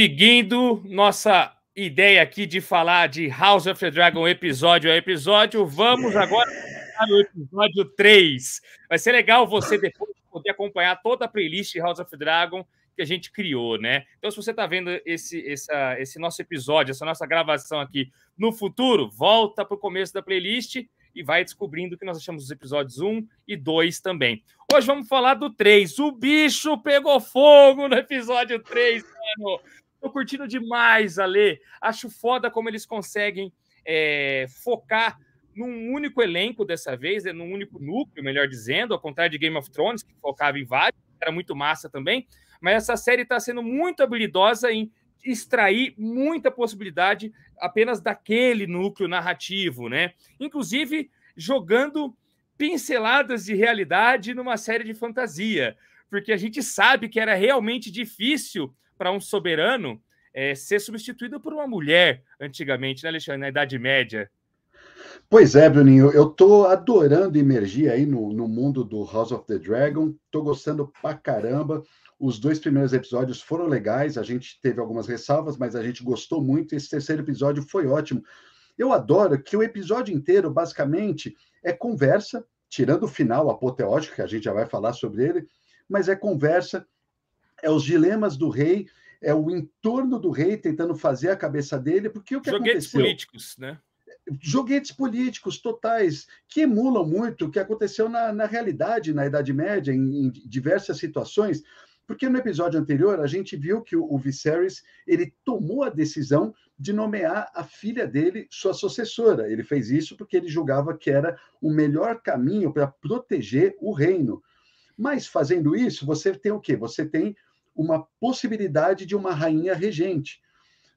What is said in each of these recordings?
Seguindo nossa ideia aqui de falar de House of the Dragon episódio a episódio, vamos é. agora para o episódio 3. Vai ser legal você depois poder acompanhar toda a playlist House of the Dragon que a gente criou, né? Então, se você está vendo esse, essa, esse nosso episódio, essa nossa gravação aqui no futuro, volta para o começo da playlist e vai descobrindo que nós achamos os episódios 1 e 2 também. Hoje vamos falar do 3. O bicho pegou fogo no episódio 3, mano. Tô curtindo demais, Ale. Acho foda como eles conseguem é, focar num único elenco dessa vez, né, num único núcleo, melhor dizendo, ao contrário de Game of Thrones, que focava em vários, era muito massa também. Mas essa série está sendo muito habilidosa em extrair muita possibilidade apenas daquele núcleo narrativo, né? Inclusive jogando pinceladas de realidade numa série de fantasia, porque a gente sabe que era realmente difícil para um soberano é, ser substituído por uma mulher antigamente, né, Alexandre, na Idade Média. Pois é, Bruninho, eu tô adorando emergir aí no, no mundo do House of the Dragon, tô gostando pra caramba. Os dois primeiros episódios foram legais, a gente teve algumas ressalvas, mas a gente gostou muito. Esse terceiro episódio foi ótimo. Eu adoro que o episódio inteiro, basicamente, é conversa, tirando o final apoteótico, que a gente já vai falar sobre ele, mas é conversa é os dilemas do rei, é o entorno do rei tentando fazer a cabeça dele, porque o que Joguetes aconteceu? políticos, né? Joguetes políticos totais, que emulam muito o que aconteceu na, na realidade, na Idade Média, em, em diversas situações, porque no episódio anterior a gente viu que o, o Viserys ele tomou a decisão de nomear a filha dele sua sucessora. Ele fez isso porque ele julgava que era o melhor caminho para proteger o reino. Mas fazendo isso, você tem o quê? Você tem uma possibilidade de uma rainha regente.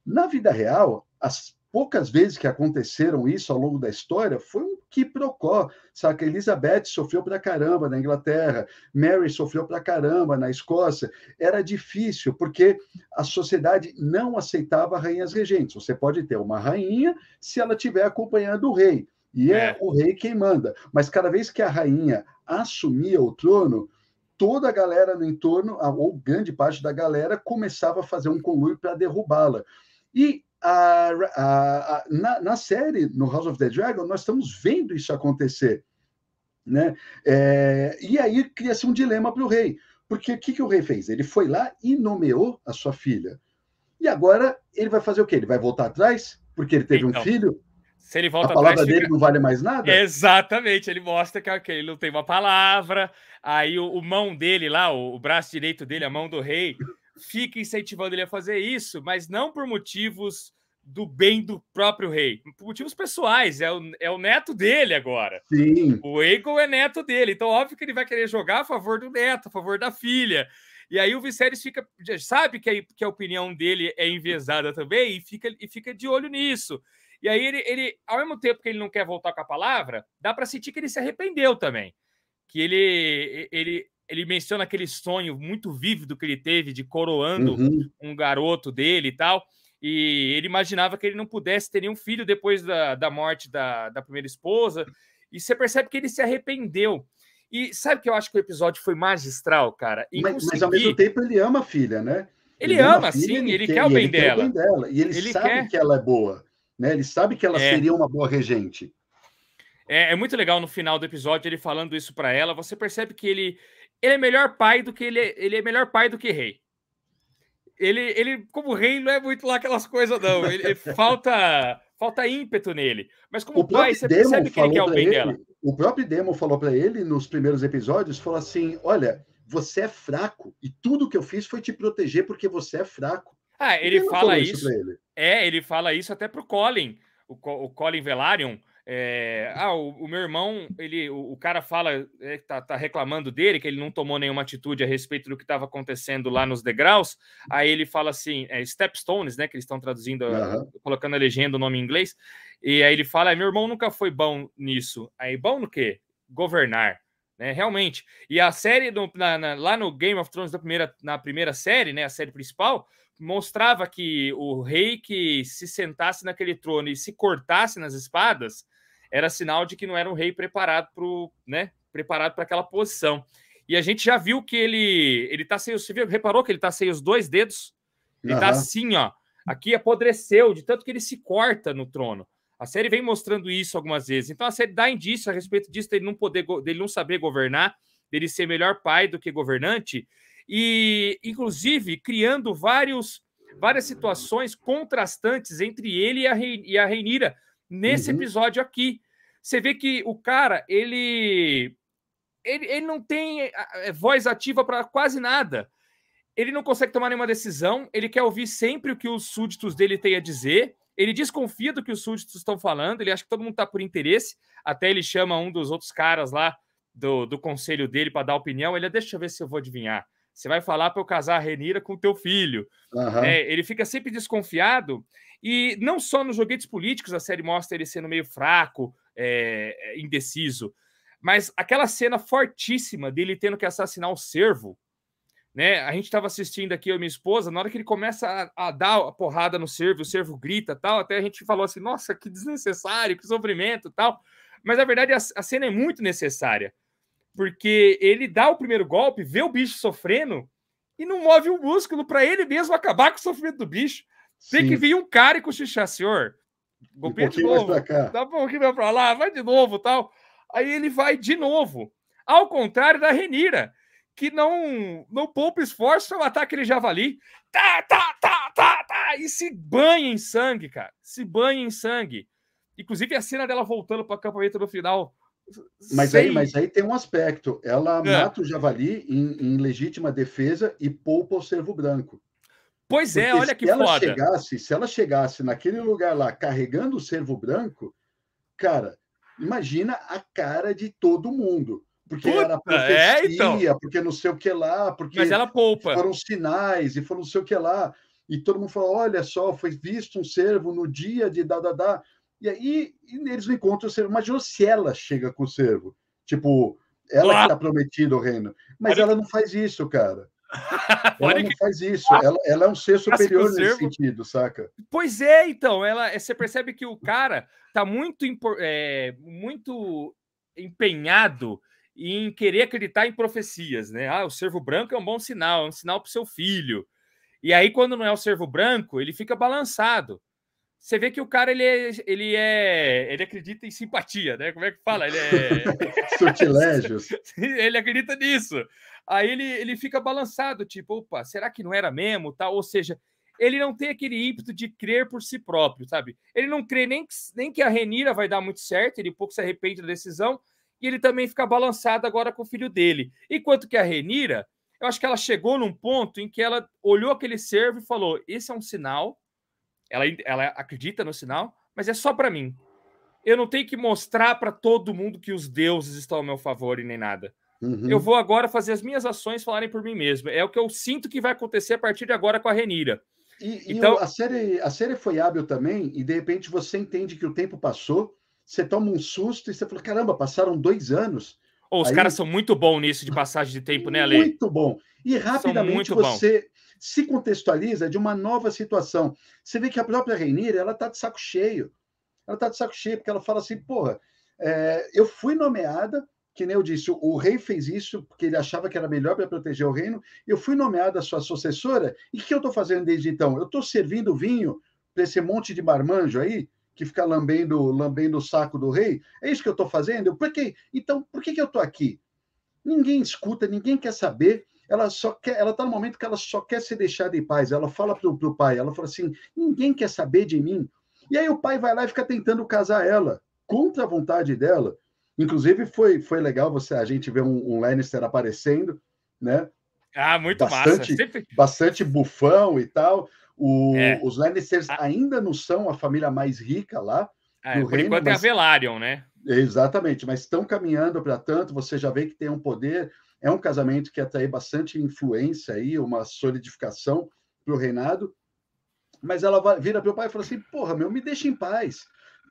Na vida real, as poucas vezes que aconteceram isso ao longo da história foi um quiprocó, saca? Elizabeth sofreu pra caramba na Inglaterra, Mary sofreu pra caramba na Escócia. Era difícil, porque a sociedade não aceitava rainhas regentes. Você pode ter uma rainha se ela tiver acompanhando o rei, e é, é o rei quem manda. Mas cada vez que a rainha assumia o trono, toda a galera no entorno, ou grande parte da galera, começava a fazer um conluio para derrubá-la. E a, a, a, na, na, série, no House of the Dragon, nós estamos vendo isso acontecer. Né? É, e aí cria-se um dilema para o rei. Porque o que, que o rei fez? Ele foi lá e nomeou a sua filha. E agora ele vai fazer o quê? Ele vai voltar atrás? Porque ele teve então. um filho? Se ele volta a palavra atrás, dele fica... não vale mais nada? Exatamente, ele mostra que, que ele não tem uma palavra. Aí o, o mão dele lá, o, o, braço direito dele, a mão do rei, fica incentivando ele a fazer isso, mas não por motivos do bem do próprio rei, por motivos pessoais. É o, é o neto dele agora. Sim. O ego é neto dele, então óbvio que ele vai querer jogar a favor do neto, a favor da filha. E aí o Viserys fica, sabe que a, que a opinião dele é enviesada também e fica, e fica de olho nisso. E aí ele, ele, ao mesmo tempo que ele não quer voltar com a palavra, dá para sentir que ele se arrependeu também. Que ele, ele, ele menciona aquele sonho muito vívido que ele teve de coroando uhum. um garoto dele e tal. E ele imaginava que ele não pudesse ter nenhum filho depois da, da morte da, da primeira esposa. E você percebe que ele se arrependeu. E sabe que eu acho que o episódio foi magistral, cara? Mas, mas, ao mesmo tempo ele ama a filha, né? Ele, ele ama, filha, sim, ele, ele, quer, o bem dela. Quer bem dela. E ele, ele sabe quer... que ela é boa. Né? Ele sabe que ela é. seria uma boa regente. É, é, muito legal no final do episódio ele falando isso para ela. Você percebe que ele, ele é melhor pai do que ele, é, ele é melhor pai do que rei. Ele, ele como rei não é muito lá aquelas coisas não. Ele, falta falta ímpeto nele. Mas como o pai você Demo percebe é que é ele quer o bem ele, dela. O próprio Demo falou para ele nos primeiros episódios, falou assim: olha, você é fraco e tudo que eu fiz foi te proteger porque você é fraco. Ah, ele, fala isso. isso é, ele fala isso até pro Colin, o, o Colin Velarium. É, eh, ah, o, o, meu irmão, ele, o, o cara fala, é, tá, tá, reclamando dele, que ele não tomou nenhuma atitude a respeito do que estava acontecendo lá nos degraus. Aí ele fala assim, é, Stepstones, né? Que eles estão traduzindo, uhum. colocando a legenda, o nome em inglês. E aí ele fala, ah, meu irmão nunca foi bom nisso. Aí bom no quê? Governar. Né, realmente. E a série do, na, na, lá no Game of Thrones da primeira, na primeira série, né, a série principal, mostrava que o rei que se sentasse naquele trono e se cortasse nas espadas era sinal de que não era um rei preparado para né, preparado para aquela posição. E a gente já viu que ele ele tá sem você viu, reparou que ele tá sem os dois dedos? Ele uhum. tá assim, ó. Aqui apodreceu de tanto que ele se corta no trono. A série vem mostrando isso algumas vezes. Então a série dá indício a respeito disso dele não poder dele não saber governar, dele ser melhor pai do que governante, e inclusive criando vários várias situações contrastantes entre ele e a, e a Reinira nesse uhum. episódio aqui. Você vê que o cara, ele ele, ele não tem voz ativa para quase nada. Ele não consegue tomar nenhuma decisão, ele quer ouvir sempre o que os súditos dele têm a dizer. Ele desconfia do que os súditos estão falando, ele acha que todo mundo está por interesse, até ele chama um dos outros caras lá do, do conselho dele para dar opinião. Ele, é, deixa eu ver se eu vou adivinhar. Você vai falar para eu casar a Renira com o teu filho. Uhum. É, ele fica sempre desconfiado. E não só nos joguetes políticos a série mostra ele sendo meio fraco, é, é indeciso, mas aquela cena fortíssima dele tendo que assassinar o servo. Né? A gente estava assistindo aqui, eu e minha esposa, na hora que ele começa a, a, dar a porrada no servo, o servo grita tal, até a gente falou assim, nossa, que desnecessário, que sofrimento tal. Mas, na verdade, a, a cena é muito necessária. Porque ele dá o primeiro golpe, vê o bicho sofrendo e não move o um músculo para ele mesmo acabar com o sofrimento do bicho. Sim. Tem que vir um cara e cochichar, senhor. golpe um de novo. Dá um pouquinho para lá, vai de novo tal. Aí ele vai de novo. Ao contrário da Renira, que não, não poupa esforço para é matar aquele javali. Tá, tá, tá, tá, tá. E se banha em sangue, cara. Se banha em sangue. Inclusive a cena dela voltando para o acampamento no final mas aí, mas aí tem um aspecto. Ela é. mata o javali em, em, legítima defesa e poupa o servo branco. Pois é, Porque é, olha que ela foda. Chegasse, se ela chegasse naquele lugar lá carregando o servo branco, cara, imagina a cara de todo mundo. Porque Puta, era profecia, é, então. porque não sei o que lá, porque mas ela poupa. foram sinais e foram não sei o que lá. E todo mundo falou: olha só, foi visto um servo no dia de dadadá. Da, da. E aí e eles não encontram o servo Imagina se ela chega com o servo Tipo, ela está que tá ah! prometida o reino. Mas Olha ela não faz isso, cara. Ela não faz isso. Ela, ela é um ser superior nesse servo. sentido, saca? Pois é, então. Ela, é, você percebe que o cara tá muito, é, muito empenhado em querer acreditar em profecias, né? Ah, o servo branco é um bom sinal, é um sinal para seu filho. E aí, quando não é o servo branco, ele fica balançado você vê que o cara ele é, ele é ele acredita em simpatia, né? Como é que fala? Ele é sortilégios. ele acredita nisso. Aí ele, ele fica balançado, tipo, opa, será que não era mesmo, tal? Ou seja, ele não tem aquele ímpeto de crer por si próprio, sabe? Ele não crê nem que, nem que a Renira vai dar muito certo, ele um pouco se arrepende da decisão e ele também fica balançado agora com o filho dele. Enquanto que a Renira, eu acho que ela chegou num ponto em que ela olhou aquele servo e falou: "Esse é um sinal" Ela, ela acredita no sinal, mas é só para mim. Eu não tenho que mostrar para todo mundo que os deuses estão ao meu favor e nem nada. Uhum. Eu vou agora fazer as minhas ações falarem por mim mesmo. É o que eu sinto que vai acontecer a partir de agora com a Renira. E, então... E a, série, a série foi hábil também, e de repente você entende que o tempo passou, você toma um susto e você fala: caramba, passaram dois anos. Oh, os Aí... caras são muito bons nisso de passagem de tempo, né, Ale? Muito bom. E rapidamente você, bom se contextualiza de uma nova situação. Você vê que a própria Rainha, ela está de saco cheio. Ela está de saco cheio, porque ela fala assim, porra, é, eu fui nomeada, que nem eu disse, o rei fez isso porque ele achava que era melhor para proteger o reino, eu fui nomeada sua sucessora, e o que eu estou fazendo desde então? Eu estou servindo vinho para esse monte de marmanjo aí, que fica lambendo, lambendo o saco do rei? É isso que eu estou fazendo? Por que? Então, por que, que eu estou aqui? Ninguém escuta, ninguém quer saber ela só quer, ela está no momento que ela só quer ser deixada em paz. Ela fala para o pai, ela fala assim: ninguém quer saber de mim. E aí o pai vai lá e fica tentando casar ela, contra a vontade dela. Inclusive, foi, foi legal você a gente ver um, um Lannister aparecendo, né? Ah, muito bastante, massa. Sempre... Bastante bufão e tal. O, é. Os Lannisters a... Ah. ainda não são a família mais rica lá. É, por reino, enquanto mas... é a Velaryon, né? Exatamente, mas estão caminhando para tanto, você já vê que tem um poder. É um casamento que atrai bastante influência aí, uma solidificação para o reinado. Mas ela vai, vira para o pai e fala assim: porra, meu, me deixa em paz.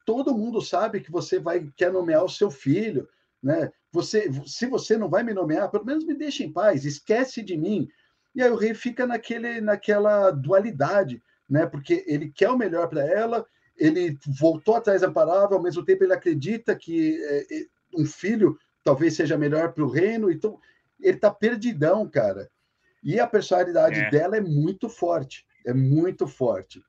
Todo mundo sabe que você vai quer nomear o seu filho, né? Você, se você não vai me nomear, pelo menos me deixa em paz. Esquece de mim. E aí o rei fica naquele, naquela dualidade, né? Porque ele quer o melhor para ela, ele voltou atrás da palavra, ao mesmo tempo ele acredita que é, é um filho talvez seja melhor para o reino. Então ele tá perdidão, cara. E a personalidade é. dela é muito forte. É muito forte.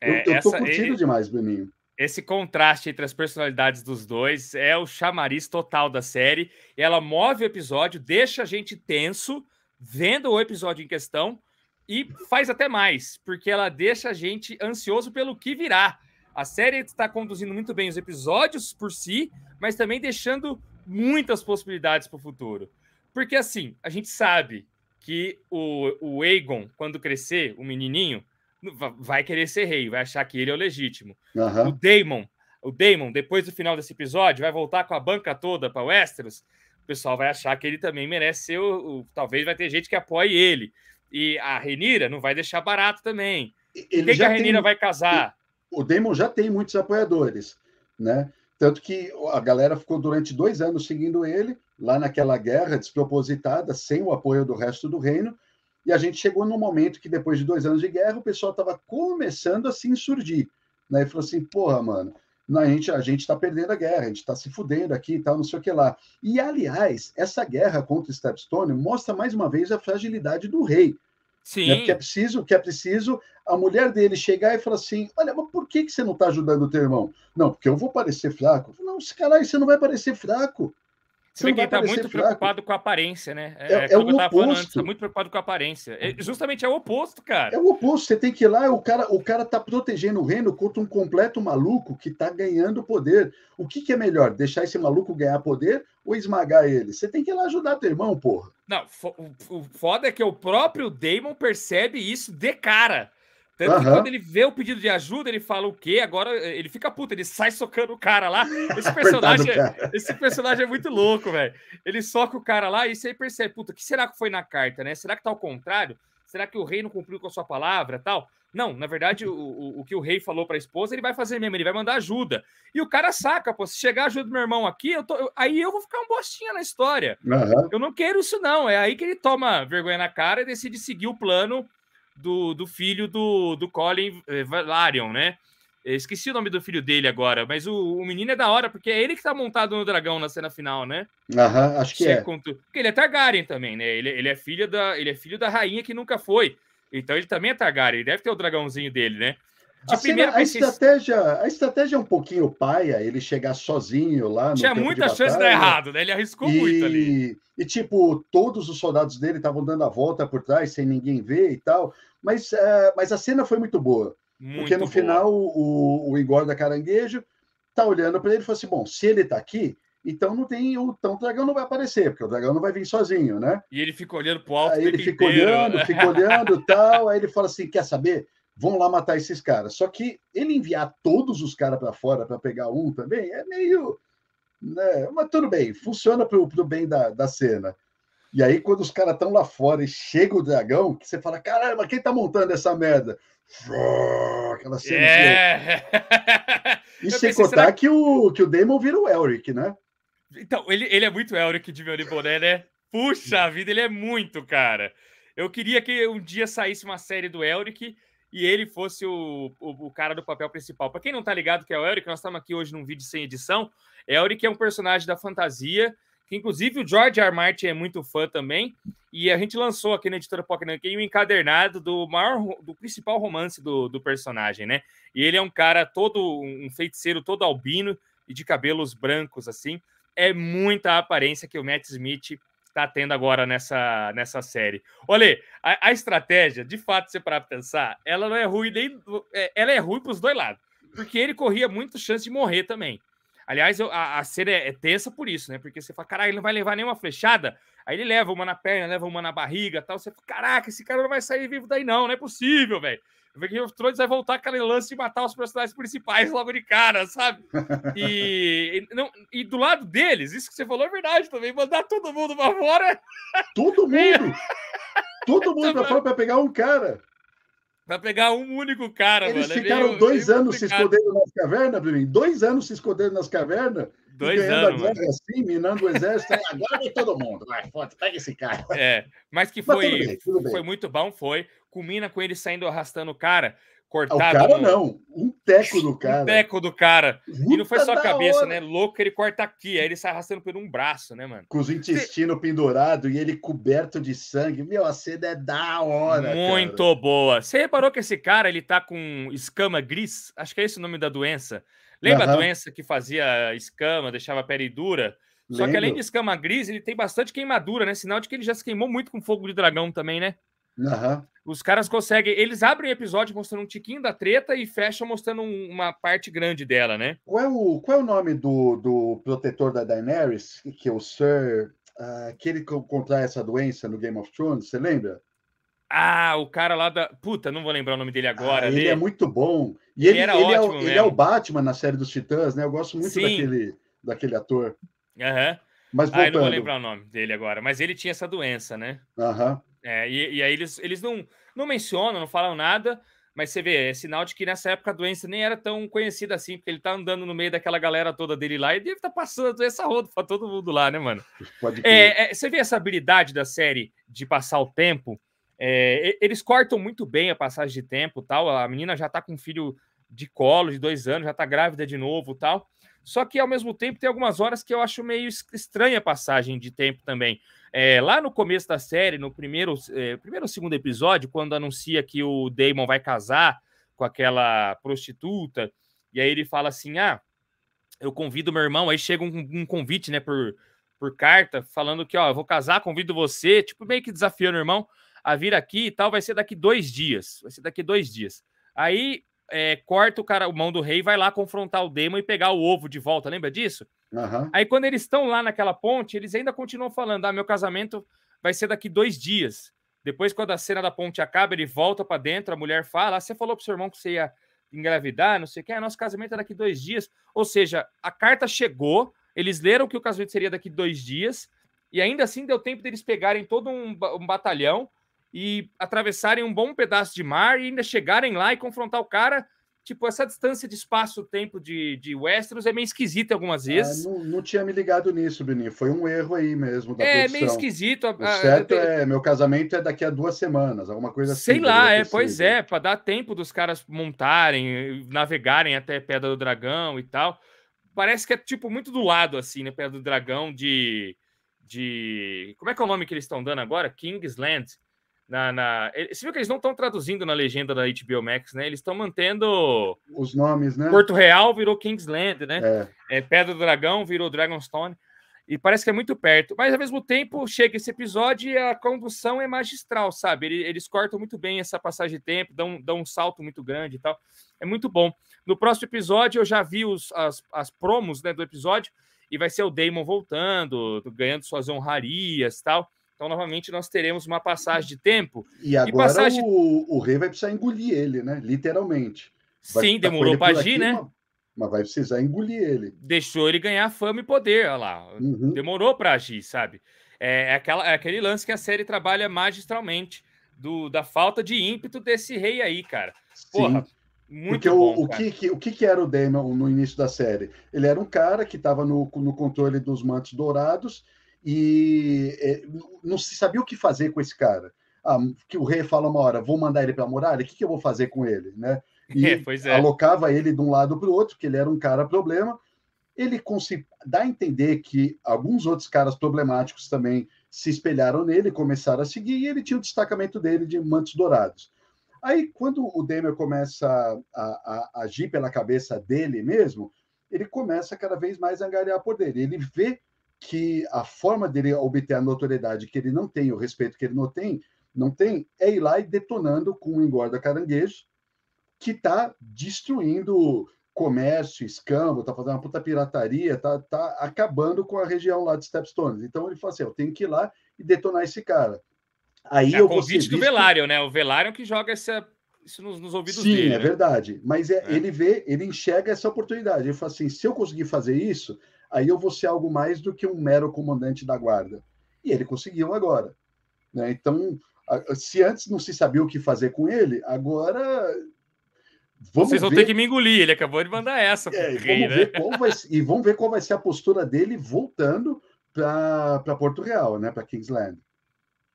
É, eu, eu essa, tô curtindo ele, demais, Bruninho. Esse contraste entre as personalidades dos dois é o chamariz total da série. Ela move o episódio, deixa a gente tenso, vendo o episódio em questão, e faz até mais, porque ela deixa a gente ansioso pelo que virá. A série está conduzindo muito bem os episódios por si, mas também deixando muitas possibilidades para o futuro. Porque assim, a gente sabe que o, o Aegon, quando crescer, o menininho, vai querer ser rei, vai achar que ele é o legítimo. Uhum. O Daemon, o Daemon, depois do final desse episódio, vai voltar com a banca toda para Westeros. O pessoal vai achar que ele também merece ser o, o, talvez vai ter gente que apoie ele. E a Renira não vai deixar barato também. Ele Quem que a Renira tem... vai casar? O Daemon já tem muitos apoiadores, né? Tanto que a galera ficou durante dois anos seguindo ele, lá naquela guerra despropositada, sem o apoio do resto do reino. E a gente chegou num momento que, depois de dois anos de guerra, o pessoal estava começando a se insurgir. Né? E falou assim: porra, mano, a gente a gente está perdendo a guerra, a gente está se fudendo aqui e tal, não sei o que lá. E, aliás, essa guerra contra Stepstone mostra mais uma vez a fragilidade do rei. Sim. Né? Porque é preciso, que é preciso a mulher dele chegar e falar assim: olha, mas por que, que você não está ajudando o teu irmão? Não, porque eu vou parecer fraco. Não, aí, você não vai parecer fraco. Você vê que tá muito fraco. preocupado com a aparência, né? É, é, é o tá oposto. Está muito preocupado com a aparência. É, justamente é o oposto, cara. É o oposto. Você tem que ir lá, o cara, o cara está protegendo o reino contra um completo maluco que está ganhando poder. O que, que é melhor? Deixar esse maluco ganhar poder ou esmagar ele? Você tem que ir lá ajudar teu irmão, porra. Não, o foda é que o próprio Damon percebe isso de cara. Tanto uhum. que quando ele vê o pedido de ajuda, ele fala o quê? Agora eh, ele fica puto, ele sai socando o cara lá. Esse personagem, é- cara. esse personagem é muito louco, velho. Ele soca o cara lá e você percebe, puta, o que será que foi na carta, né? Será que tá ao contrário? Será que o rei não cumpriu com a sua palavra tal? Não, na verdade, o, o, o que o rei falou para a esposa, ele vai fazer mesmo, ele vai mandar ajuda. E o cara saca, pô, se chegar ajuda do meu irmão aqui, eu tô, eu, aí eu vou ficar um bostinha na história. Uhum. Eu não quero isso, não. É aí que ele toma vergonha na cara e decide seguir o plano do, do filho do, do Colin eh, Valarion, né? Eu eh, esqueci o nome do filho dele agora, mas o, o menino é da hora, porque é ele que tá montado no dragão na cena final, né? Aham, uhum, acho que Você é. Contou... Porque ele é Targaryen também, né? Ele, ele, é filho da, ele é filho da rainha que nunca foi. Então ele também é Targaryen, deve ter o dragãozinho dele, né? De a, cena, a, estratégia, a estratégia é um pouquinho paia, ele chegar sozinho lá. No Tinha muita de chance de dar errado, né? Ele arriscou e, muito ali. E, tipo, todos os soldados dele estavam dando a volta por trás, sem ninguém ver e tal. Mas, uh, mas a cena foi muito boa. Muito porque no boa. final, o, o Igor da Caranguejo tá olhando para ele e falou assim: bom, se ele tá aqui, então não tem. Então o dragão não vai aparecer, porque o dragão não vai vir sozinho, né? E ele fica olhando pro alto. Aí ele fica inteiro. Né? olhando, fica olhando tal. Aí ele fala assim: quer saber? Vão lá matar esses caras. Só que ele enviar todos os caras para fora para pegar um também é meio. Né? Mas tudo bem, funciona pro, pro bem da, da cena. E aí, quando os caras estão lá fora e chega o dragão, que você fala: caramba, mas quem tá montando essa merda? Aquela cena. É. De... E sem pensei, contar será... que, o, que o Damon vira o Elric, né? Então, ele, ele é muito Elric de Meoni Boné, né? Puxa vida, ele é muito, cara. Eu queria que um dia saísse uma série do Elric e ele fosse o, o, o cara do papel principal. Para quem não tá ligado que é o Elric, nós estamos aqui hoje num vídeo sem edição. Elric é um personagem da fantasia, que inclusive o George R. R. Martin é muito fã também. E a gente lançou aqui na editora Pokémon Game um encadernado do maior do principal romance do, do personagem, né? E ele é um cara todo um feiticeiro todo albino e de cabelos brancos assim é muita aparência que o Matt Smith está tendo agora nessa, nessa série. Olha, a, a estratégia, de fato, se para pensar, ela não é ruim nem, é, ela é ruim para os dois lados, porque ele corria muito chance de morrer também. Aliás, eu, a, a série é, é tensa por isso, né? Porque você fala, caralho, ele não vai levar nenhuma flechada. Aí ele leva uma na perna, leva uma na barriga, tal. Você fala, caraca, esse cara não vai sair vivo daí não, não é possível, velho. Game of Thrones vai voltar aquele lance de matar os personagens principais logo de cara, sabe? E, e, não, e do lado deles, isso que você falou é verdade também, mandar todo mundo pra fora. Todo mundo! todo mundo pra fora pra pegar um cara. Pra pegar um único cara, Eles mano. É ficaram é meio, dois meio anos complicado. se escondendo nas cavernas, Bruninho. Dois anos se escondendo nas cavernas. Dois anos. assim, minando o exército. Agora é todo mundo. Vai, foda, pega esse cara. É, mas que foi, bem, foi muito bom, foi culmina com ele saindo arrastando o cara, ah, cortado. O cara no... não, um teco do cara. Um teco do cara. Puta e não foi só a cabeça, hora. né? Louco, ele corta aqui, aí ele sai arrastando por um braço, né, mano? Com os intestinos Cê... pendurados e ele coberto de sangue. Meu, a cena é da hora. Muito cara. boa. Você reparou que esse cara, ele tá com escama gris? Acho que é esse o nome da doença. Lembra uhum. a doença que fazia escama, deixava a pele dura? Só que além de escama gris, ele tem bastante queimadura, né? Sinal de que ele já se queimou muito com fogo de dragão também, né? Uhum. Os caras conseguem. Eles abrem episódio mostrando um tiquinho da treta e fecham mostrando um, uma parte grande dela, né? Qual é o, qual é o nome do, do protetor da Daenerys? Que é o Sir. Uh, que ele contrai essa doença no Game of Thrones, você lembra? Ah, o cara lá da. Puta, não vou lembrar o nome dele ah, agora. Ah, ele é muito bom. E ele, ele, ele, é, o, ele é o Batman na série dos Titãs, né? Eu gosto muito daquele, daquele ator. Aham. Uhum. Mas Ah, eu não vou lembrar o nome dele agora, mas ele tinha essa doença, né? Aham. Uhum. É, e, e, aí eles, eles não, não mencionam, não falam nada, mas você vê, é sinal de que nessa época a doença nem era tão conhecida assim, porque ele tá andando no meio daquela galera toda dele lá e deve estar tá passando essa roda pra todo mundo lá, né, mano? É, é, você vê essa habilidade da série de passar o tempo. É, eles cortam muito bem a passagem de tempo tal. A menina já tá com um filho de colo de dois anos, já tá grávida de novo tal. Só que ao mesmo tempo tem algumas horas que eu acho meio estranha a passagem de tempo também. É, lá no começo da série, no primeiro, é, primeiro ou segundo episódio, quando anuncia que o Damon vai casar com aquela prostituta, e aí ele fala assim: Ah, eu convido meu irmão. Aí chega um, um convite, né, por, por carta, falando que, ó, eu vou casar, convido você, tipo, meio que desafiando o irmão a vir aqui e tal. Vai ser daqui dois dias. Vai ser daqui dois dias. Aí é, corta o cara, o mão do rei, vai lá confrontar o Damon e pegar o ovo de volta. Lembra disso? Uhum. Aí quando eles estão lá naquela ponte, eles ainda continuam falando: ah, meu casamento vai ser daqui dois dias. Depois, quando a cena da ponte acaba, ele volta para dentro, a mulher fala: ah, você falou pro seu irmão que você ia engravidar, não sei o que, nosso casamento é daqui dois dias. Ou seja, a carta chegou, eles leram que o casamento seria daqui dois dias, e ainda assim deu tempo deles pegarem todo um, um batalhão e atravessarem um bom pedaço de mar e ainda chegarem lá e confrontar o cara tipo, essa distância de espaço-tempo de, de Westeros é meio esquisita algumas ah, vezes. Ah, não, não, tinha me ligado nisso, Beninho Foi um erro aí mesmo. é, produção. meio esquisito. O certo é, meu casamento é daqui a duas semanas, alguma coisa Sei assim. Sei lá, é, pois é, para dar tempo dos caras montarem, navegarem até Pedra do Dragão e tal. Parece que é, tipo, muito do lado, assim, né? Pedra do Dragão de. de... Como é que é o nome que eles estão dando agora? Kingsland na, na... Você viu que eles não estão traduzindo na legenda da HBO Max, né? Eles estão mantendo os nomes, né? Porto Real virou Kingsland, né? É. É, Pedra do Dragão virou Dragonstone. E parece que é muito perto. Mas ao mesmo tempo, chega esse episódio e a condução é magistral, sabe? Eles cortam muito bem essa passagem de tempo, dão, dão um salto muito grande e tal. É muito bom. No próximo episódio, eu já vi os, as, as promos né, do episódio, e vai ser o Damon voltando, ganhando suas honrarias e tal. Então, novamente, nós teremos uma passagem de tempo. E agora e passagem... o, o rei vai precisar engolir ele, né? Literalmente. Vai Sim, demorou para agir, aqui, né? Mas, vai precisar engolir ele. Deixou ele ganhar fama e poder, olha lá. Uhum. Demorou para agir, sabe? É, é, aquela, é aquele lance que a série trabalha magistralmente. Do, da falta de ímpeto desse rei aí, cara. Porra, Sim. muito Porque bom, o, o, que, que, o que, que era o Daemon no início da série? Ele era um cara que estava no, no controle dos mantos dourados e é, não se sabia o que fazer com esse cara. Ah, que o rei fala uma hora, vou mandar ele para a muralha, o que, que, eu vou fazer com ele, né? É, e é, é. alocava ele de um lado para o outro, que ele era um cara problema. Ele dá a entender que alguns outros caras problemáticos também se espelharam nele, começaram a seguir, e ele tinha o destacamento dele de mantos dourados. Aí, quando o Demer começa a, a, a agir pela cabeça dele mesmo, ele começa cada vez mais a angariar poder. Ele vê que a forma dele obter a notoriedade que ele não tem, o respeito que ele não tem, não tem, é ir lá e detonando com o engorda caranguejo, que está destruindo comércio, escambo, está fazendo uma puta pirataria, está tá acabando com a região lá de Stepstones. Então ele fala assim: eu tenho que ir lá e detonar esse cara. Aí é eu convite do Velário, né? O Velário é que joga essa, isso nos, nos ouvidos Sim, dele. Sim, é né? verdade. Mas é, é, ele vê, ele enxerga essa oportunidade. Ele fala assim: se eu conseguir fazer isso, aí eu vou ser algo mais do que um mero comandante da guarda. E ele conseguiu agora. Né? Então, se antes não se sabia o que fazer com ele, agora. Vamos Vocês vão ver... ter que me engolir, ele acabou de mandar essa. É, rei, vamos né? ver qual vai... e vamos ver qual vai ser a postura dele voltando para Porto Real, né? para Kingsland.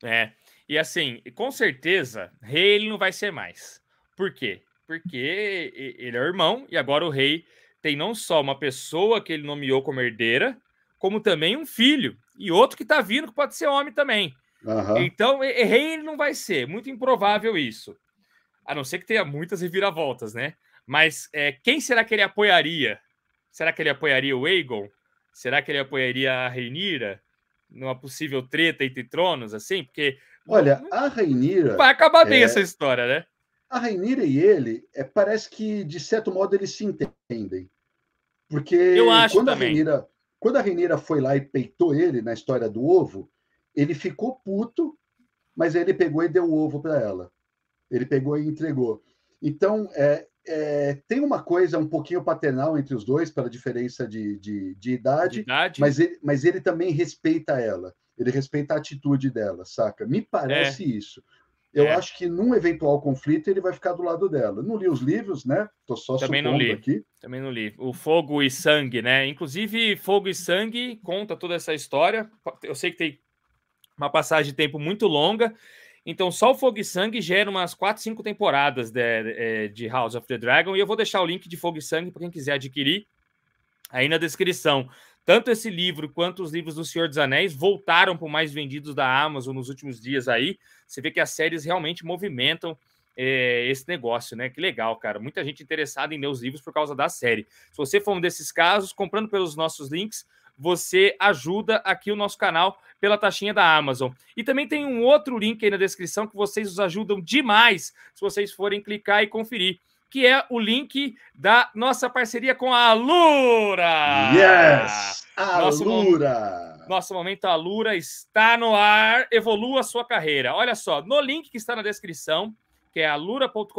É, e assim, com certeza, rei ele não vai ser mais. Por quê? Porque ele é o irmão e agora o rei tem não só uma pessoa que ele nomeou como herdeira, como também um filho e outro que está vindo que pode ser homem também. Uhum. Então, rei ele não vai ser, muito improvável isso. A não ser que tenha muitas reviravoltas, né? Mas é, quem será que ele apoiaria? Será que ele apoiaria o Aegon? Será que ele apoiaria a Reinira? Numa possível treta entre tronos, assim? Porque. Olha, a Reinira. Vai acabar bem é... essa história, né? A Reinira e ele, é, parece que, de certo modo, eles se entendem. Porque eu acho quando, também. a Renira, quando a Renira foi lá e peitou ele na história do ovo, ele ficou puto, mas ele pegou e deu o ovo para ela. Ele pegou e entregou. Então, é, é, tem uma coisa um pouquinho paternal entre os dois, pela diferença de, de, de idade, de idade. Mas, ele, mas ele também respeita ela. Ele respeita a atitude dela, saca? Me é. parece é. isso. Eu é. acho que num eventual conflito ele vai ficar do lado dela. Não li os livros, né? Tô só Também não li. aqui. Também não li. O Fogo e Sangue, né? Inclusive, Fogo e Sangue conta toda essa história. Eu sei que tem uma passagem de tempo muito longa. Então, só o Fogo e Sangue gera umas 4, 5 temporadas de, é, de House of the Dragon. E eu vou deixar o link de Fogo e Sangue para quem quiser adquirir aí na descrição. Tanto esse livro quanto os livros do Senhor dos Anéis voltaram para mais vendidos da Amazon nos últimos dias aí. Você vê que as séries realmente movimentam é, esse negócio, né? Que legal, cara. Muita gente interessada em ler os livros por causa da série. Se você for um desses casos, comprando pelos nossos links, você ajuda aqui o nosso canal pela taxinha da Amazon. E também tem um outro link aí na descrição que vocês nos ajudam demais se vocês forem clicar e conferir que é o link da nossa parceria com a Alura. Yes! Alura! Nosso, nosso momento Alura está no ar. Evolua a sua carreira. Olha só, no link que está na descrição, que é alura.com.br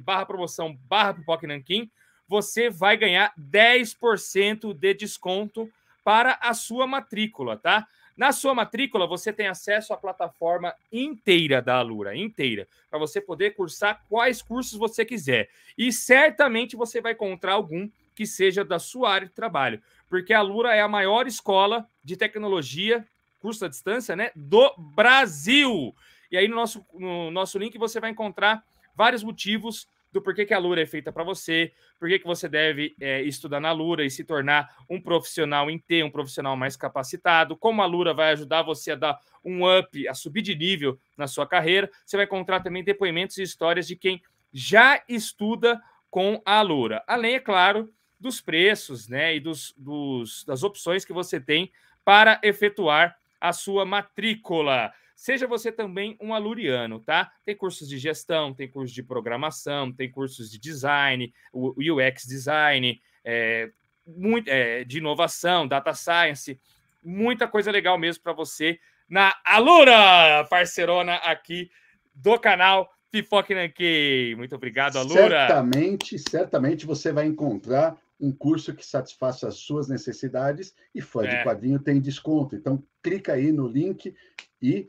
barra promoção barra pipoca nanquim, você vai ganhar 10% de desconto para a sua matrícula, tá? Na sua matrícula, você tem acesso à plataforma inteira da Alura, inteira, para você poder cursar quais cursos você quiser. E certamente você vai encontrar algum que seja da sua área de trabalho, porque a Alura é a maior escola de tecnologia, curso à distância, né, do Brasil. E aí no nosso, no nosso link você vai encontrar vários motivos do porquê que a Lura é feita para você, porquê que você deve é, estudar na Lura e se tornar um profissional em T, um profissional mais capacitado, como a Lura vai ajudar você a dar um up, a subir de nível na sua carreira. Você vai encontrar também depoimentos e histórias de quem já estuda com a Lura. Além, é claro, dos preços né, e dos, dos das opções que você tem para efetuar a sua matrícula seja você também um aluriano, tá? Tem cursos de gestão, tem cursos de programação, tem cursos de design, UX design, é, muito, é, de inovação, data science, muita coisa legal mesmo para você na Alura, parcerona aqui do canal Pipoque Nanquim. Muito obrigado, Alura. Certamente, certamente você vai encontrar um curso que satisfaça as suas necessidades e fã é. de quadrinho tem desconto. Então, clica aí no link e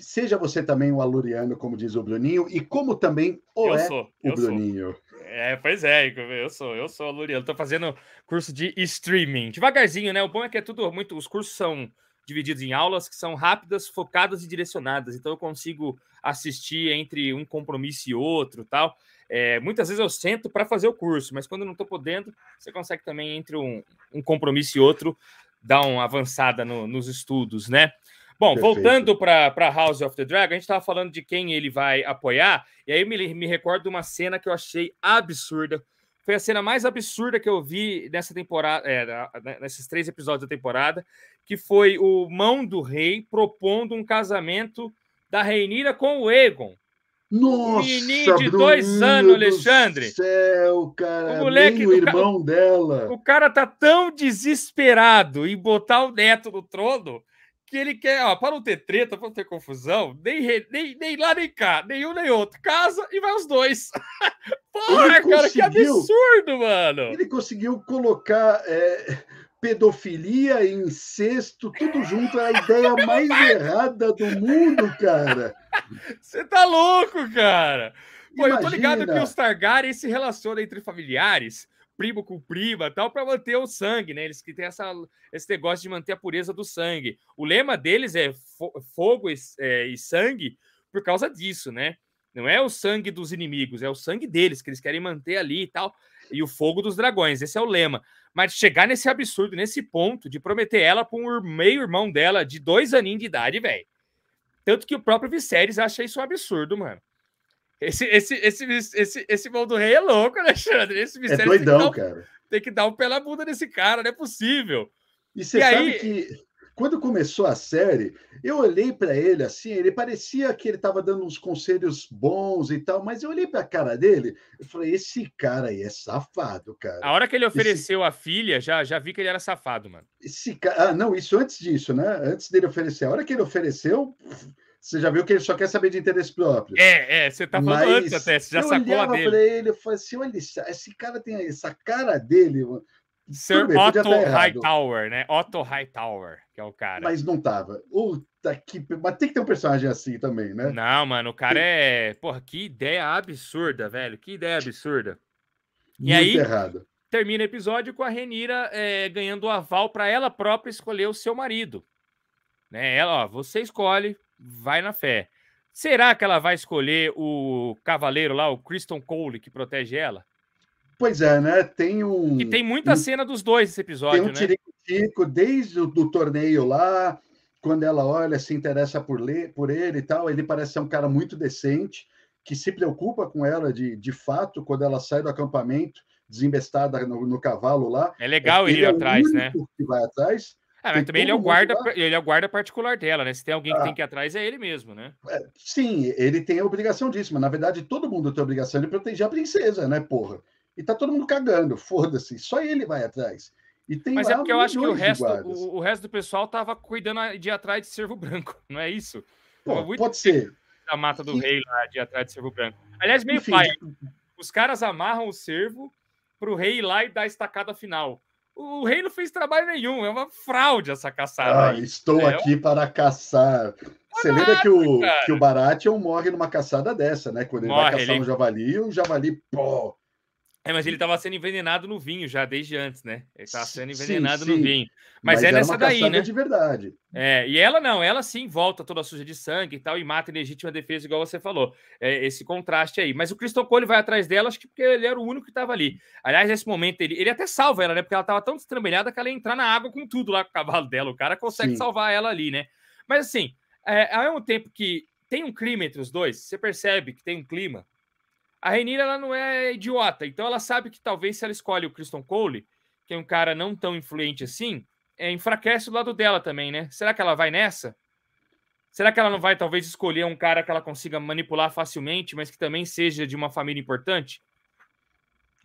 Seja você também um aluriano, como diz o Bruninho, e como também o eu é sou, o Bruninho. Sou. É, pois é, eu sou, eu sou aluriano. Estou fazendo curso de streaming. Devagarzinho, né? O bom é que é tudo muito. Os cursos são divididos em aulas que são rápidas, focadas e direcionadas. Então eu consigo assistir entre um compromisso e outro, tal. É, muitas vezes eu sento para fazer o curso, mas quando não estou podendo, você consegue também entre um, um compromisso e outro dar uma avançada no, nos estudos, né? Bom, Perfeito. voltando para House of the Dragon, a gente estava falando de quem ele vai apoiar, e aí me, me recordo de uma cena que eu achei absurda. Foi a cena mais absurda que eu vi nessa temporada, é, nesses três episódios da temporada, que foi o Mão do Rei propondo um casamento da Reinira com o Egon. Nossa, menino de dois Bruno anos, Alexandre. Céu, cara, o moleque, o irmão o, dela. O cara tá tão desesperado em botar o neto no trono que ele quer, ó, para não ter treta, para não ter confusão, nem, re, nem, nem lá nem cá, nenhum nem outro. Casa e vai os dois. Porra, cara, que absurdo, mano. Ele conseguiu colocar é, pedofilia, incesto, tudo junto. É a ideia mais errada do mundo, cara. Você tá louco, cara. Pô, Imagina. eu tô ligado que os Targaryen se relacionam entre familiares primo com prima tal, para manter o sangue, né? Eles que têm essa, esse negócio de manter a pureza do sangue. O lema deles é fogo e, é, e sangue por causa disso, né? Não é o sangue dos inimigos, é o sangue deles que eles querem manter ali e tal. E o fogo dos dragões, esse é o lema. Mas chegar nesse absurdo, nesse ponto de prometer ela para um meio-irmão dela de dois aninhos de idade, velho. Tanto que o próprio Viserys acha isso um absurdo, mano. Esse, esse, esse, esse, esse mão do rei é louco, Alexandre. Né, esse é mistério é doidão, tem cara. Tem que dar um pela bunda nesse cara, não é possível. E você e sabe aí... que quando começou a série, eu olhei para ele assim, ele parecia que ele estava dando uns conselhos bons e tal, mas eu olhei para a cara dele e falei: esse cara aí é safado, cara. A hora que ele ofereceu esse... a filha, já, já vi que ele era safado, mano. Esse Ah, não, isso antes disso, né? Antes dele oferecer. A hora que ele ofereceu. Você já viu que ele só quer saber de interesse próprio. É, é, você tá falando Mas, antes até, você já eu sacou a dele. Eu ele, eu falei assim, olha, esse cara tem essa cara dele, mano. Otto Hightower, né? Otto Hightower, que é o cara. Mas não tava. Puta que. Mas tem que ter um personagem assim também, né? Não, mano, o cara é. Porra, que ideia absurda, velho. Que ideia absurda. E Muito aí. Errado. Termina o episódio com a Renira é, ganhando o aval para ela própria escolher o seu marido. Né? Ela, ó, você escolhe, vai na fé. Será que ela vai escolher o cavaleiro lá, o Kristen Cole, que protege ela? Pois é, né? Tem um. E tem muita um, cena dos dois nesse episódio, tem um né? Tico, desde o do torneio lá, quando ela olha, se interessa por, ler, por ele e tal, ele parece ser um cara muito decente, que se preocupa com ela de, de fato quando ela sai do acampamento, desembestada no, no cavalo lá. É legal é, ele ir é atrás, né? Que vai atrás. Ah, mas também ele é, o guarda, ele é o guarda particular dela, né? Se tem alguém que ah. tem que ir atrás, é ele mesmo, né? É, sim, ele tem a obrigação disso, mas na verdade todo mundo tem a obrigação de proteger a princesa, né, porra? E tá todo mundo cagando, foda-se, só ele vai atrás. E tem mas é porque eu acho que o resto, o, o, resto do pessoal tava cuidando de atrás de servo branco, não é isso? Pô, pode muito... ser. Da mata do e... rei lá, de atrás de servo branco. Aliás, meio Enfim, pai, tipo os caras amarram o servo pro rei ir lá e dar a estacada final. O rei não fez trabalho nenhum, é uma fraude essa caçada. Ah, aí, estou aqui para caçar. Você lembra que o, que o Baratheon morre numa caçada dessa, né? Quando ele morre, vai caçar ele... um javali, o javali, pô, é, mas ele estava sendo envenenado no vinho já desde antes, né? Ele estava sendo envenenado sim, sim. no vinho. Mas, mas é nessa daí, né? de verdade. É, e ela não, ela sim volta toda suja de sangue e tal, e mata legítima defesa, igual você falou. É, esse contraste aí. Mas o Cristocoli vai atrás dela, acho que porque ele era o único que estava ali. Aliás, nesse momento, ele, ele até salva ela, né? Porque ela estava tão destrambelhada que ela ia entrar na água com tudo lá com o cavalo dela. O cara consegue sim. salvar ela ali, né? Mas assim, é, ao mesmo tempo que tem um clima entre os dois, você percebe que tem um clima a Renira ela não é idiota, então ela sabe que talvez se ela escolhe o Christian Cole, que é um cara não tão influente assim, é, enfraquece o lado dela também, né? Será que ela vai nessa? Será que ela não vai talvez escolher um cara que ela consiga manipular facilmente, mas que também seja de uma família importante?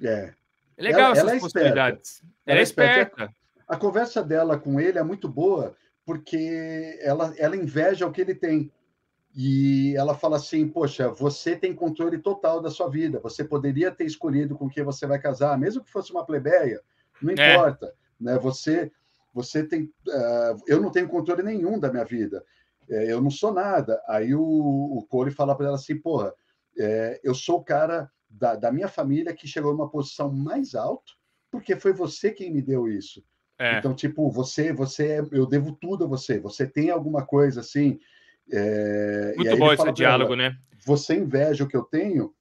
É. É legal ela, essas ela é possibilidades. Esperta. Ela, ela é, é esperta. esperta. A, a conversa dela com ele é muito boa, porque ela, ela inveja o que ele tem. E ela fala assim: Poxa, você tem controle total da sua vida. Você poderia ter escolhido com quem você vai casar, mesmo que fosse uma plebeia, não é. importa. Né? Você, você tem. Uh, eu não tenho controle nenhum da minha vida. É, eu não sou nada. Aí o, o Corey fala para ela assim: Porra, é, eu sou o cara da, da minha família que chegou numa posição mais alta, porque foi você quem me deu isso. É. Então, tipo, você, você, é, eu devo tudo a você. Você tem alguma coisa assim. É, Muito bom esse diálogo, ela, né? Você inveja o que eu tenho.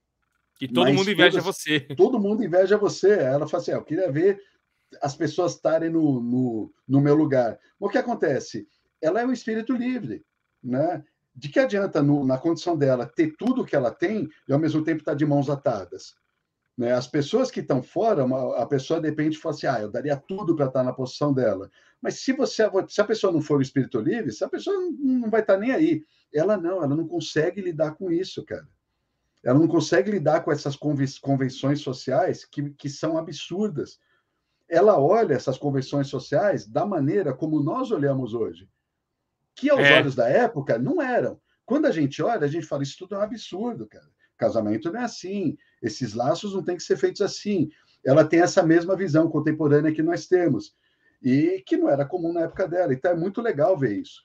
E todo mundo inveja todas, você. Todo mundo inveja você. Ela fala assim: ah, eu queria ver as pessoas estarem no, no, no meu lugar. Mas o que acontece? Ela é um espírito livre, né? De que adianta, no, na condição dela, ter tudo o que ela tem e ao mesmo tempo estar tá de mãos atadas? Né? As pessoas que estão fora, uma, a pessoa de repente fala assim: ah, eu daria tudo para estar na posição dela. Mas se, você, se a pessoa não for o espírito livre, a pessoa não vai estar nem aí. Ela não, ela não consegue lidar com isso, cara. Ela não consegue lidar com essas convenções sociais que, que são absurdas. Ela olha essas convenções sociais da maneira como nós olhamos hoje, que aos é. olhos da época não eram. Quando a gente olha, a gente fala: isso tudo é um absurdo, cara. Casamento não é assim. Esses laços não têm que ser feitos assim. Ela tem essa mesma visão contemporânea que nós temos e que não era comum na época dela. Então é muito legal ver isso.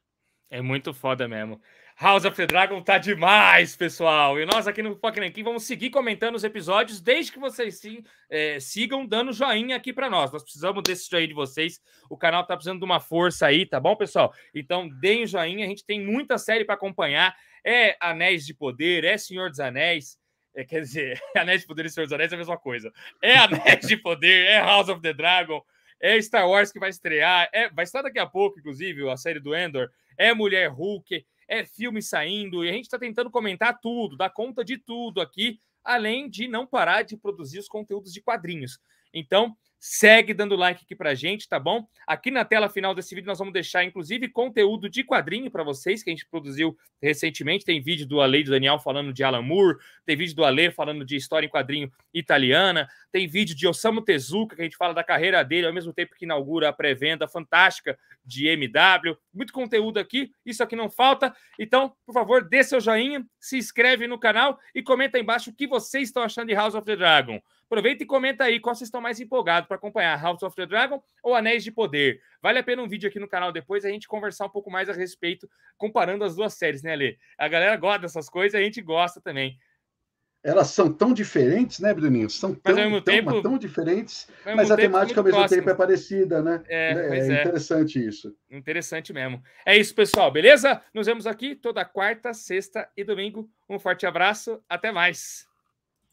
É muito foda mesmo. House of the Dragon tá demais, pessoal. E nós aqui no Pokénenquim vamos seguir comentando os episódios, desde que vocês é, sigam dando joinha aqui para nós. Nós precisamos desse joinha de vocês. O canal tá precisando de uma força aí, tá bom, pessoal? Então deem joinha, a gente tem muita série para acompanhar. É Anéis de Poder, é Senhor dos Anéis, é, quer dizer, Anéis de Poder e Senhor dos Anéis é a mesma coisa. É Anéis de Poder, é House of the Dragon, é Star Wars que vai estrear, é, vai estar daqui a pouco, inclusive, a série do Endor, é Mulher Hulk, é filme saindo, e a gente está tentando comentar tudo, dar conta de tudo aqui, além de não parar de produzir os conteúdos de quadrinhos. Então, Segue dando like aqui pra gente, tá bom? Aqui na tela final desse vídeo nós vamos deixar, inclusive, conteúdo de quadrinho para vocês que a gente produziu recentemente. Tem vídeo do Ale e do Daniel falando de Alan Moore, tem vídeo do Ale falando de história em quadrinho italiana, tem vídeo de Osamu Tezuka, que a gente fala da carreira dele, ao mesmo tempo que inaugura a pré-venda fantástica de MW. Muito conteúdo aqui, isso aqui não falta. Então, por favor, dê seu joinha, se inscreve no canal e comenta aí embaixo o que vocês estão achando de House of the Dragon. Aproveita e comenta aí qual vocês estão mais empolgados para acompanhar House of the Dragon ou Anéis de Poder. Vale a pena um vídeo aqui no canal depois a gente conversar um pouco mais a respeito, comparando as duas séries, né, Lê? A galera gosta dessas coisas, a gente gosta também. Elas são tão diferentes, né, Bruninho? São tão, mas, tão, tempo, tão diferentes, mas a temática ao mesmo próximo. tempo é parecida, né? É, é, é, é interessante isso. Interessante mesmo. É isso, pessoal, beleza? Nos vemos aqui toda quarta, sexta e domingo. Um forte abraço, até mais.